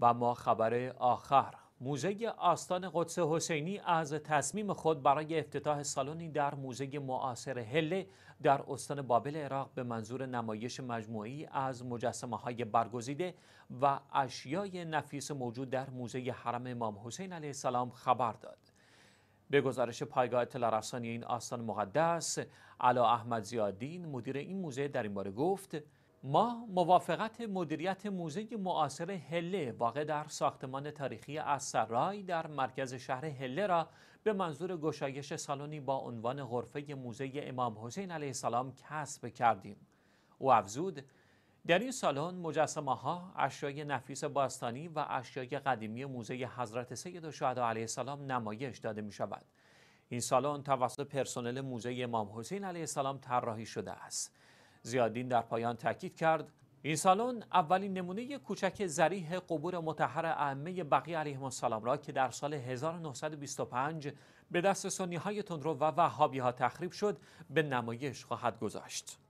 و ما خبر آخر موزه آستان قدس حسینی از تصمیم خود برای افتتاح سالنی در موزه معاصر هله در استان بابل عراق به منظور نمایش مجموعی از مجسمه های برگزیده و اشیای نفیس موجود در موزه حرم امام حسین علیه السلام خبر داد. به گزارش پایگاه اطلاع رسانی این آستان مقدس، علا احمد زیادین مدیر این موزه در این باره گفت ما موافقت مدیریت موزه معاصر هله واقع در ساختمان تاریخی اثرای در مرکز شهر هله را به منظور گشایش سالنی با عنوان غرفه موزه امام حسین علیه السلام کسب کردیم او افزود در این سالن مجسمه ها، اشیای نفیس باستانی و اشیای قدیمی موزه حضرت سید و شهدا علیه السلام نمایش داده می شود. این سالن توسط پرسنل موزه امام حسین علیه السلام طراحی شده است. زیادین در پایان تاکید کرد این سالن اولین نمونه کوچک زریح قبور متحر ائمه بقی علیهم السلام را که در سال 1925 به دست سنی های تندرو و وهابی ها تخریب شد به نمایش خواهد گذاشت.